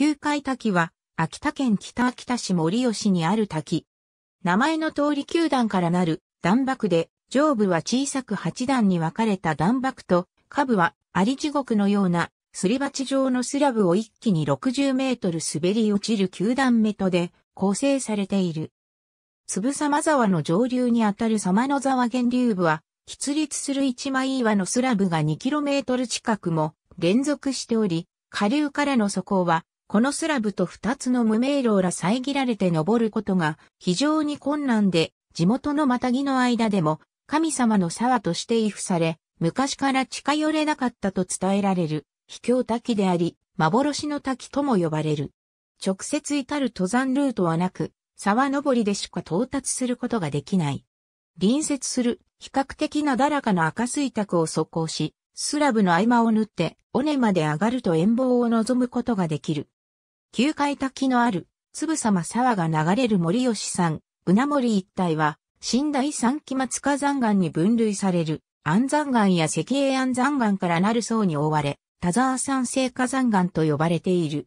旧海滝は、秋田県北秋田市森吉にある滝。名前の通り九段からなる段幕で、上部は小さく八段に分かれた段幕と、下部はあり地獄のようなすり鉢状のスラブを一気に60メートル滑り落ちる九段目とで構成されている。粒様沢の上流にあたる様の沢源流部は、出立する一枚岩のスラブが2トル近くも連続しており、下流からの底はこのスラブと二つの無名路ら遮られて登ることが非常に困難で、地元のまたぎの間でも神様の沢として畏怖され、昔から近寄れなかったと伝えられる、秘境滝であり、幻の滝とも呼ばれる。直接至る登山ルートはなく、沢登りでしか到達することができない。隣接する比較的なだらかな赤水滝を走行し、スラブの合間を縫って尾根まで上がると遠望を望むことができる。九階滝のある、つぶさま沢が流れる森吉山、船森一帯は、新第三期末火山岩に分類される、安山岩や石英安山岩からなる層に覆われ、田沢山生火山岩と呼ばれている。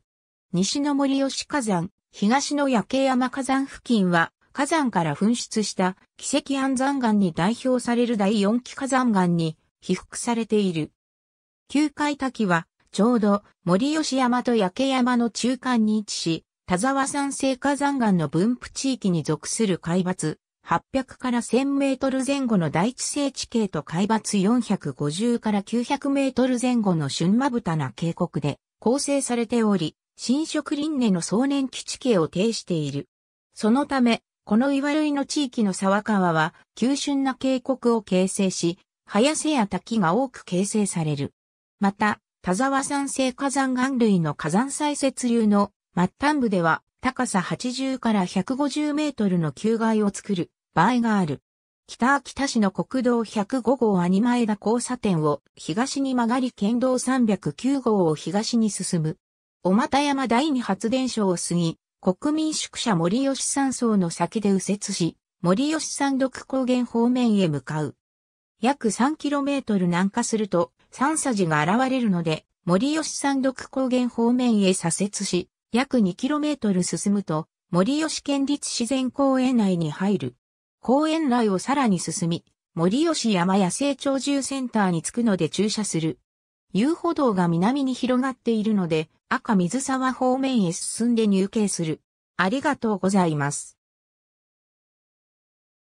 西の森吉火山、東の夜景山火山付近は、火山から噴出した奇跡安山岩に代表される第四期火山岩に被覆されている。九階滝はちょうど森吉山と焼山の中間に位置し、田沢山生火山岩の分布地域に属する海抜800から1000メートル前後の大地性地形と海抜450から900メートル前後の春まぶたな渓谷で構成されており、新植林根の総年期地形を呈している。そのため、この岩類の地域の沢川は、急峻な渓谷を形成し、早瀬や滝が多く形成される。また、田沢山生火山岩類の火山砕雪流の末端部では高さ80から150メートルの球外を作る場合がある。北秋田市の国道105号マエダ交差点を東に曲がり県道309号を東に進む。小又山第二発電所を過ぎ、国民宿舎森吉山荘の先で右折し、森吉山独高原方面へ向かう。約 3km 南下すると三佐寺が現れるので、森吉山独高原方面へ左折し、約 2km 進むと、森吉県立自然公園内に入る。公園内をさらに進み、森吉山野生鳥獣センターに着くので駐車する。遊歩道が南に広がっているので、赤水沢方面へ進んで入径する。ありがとうございます。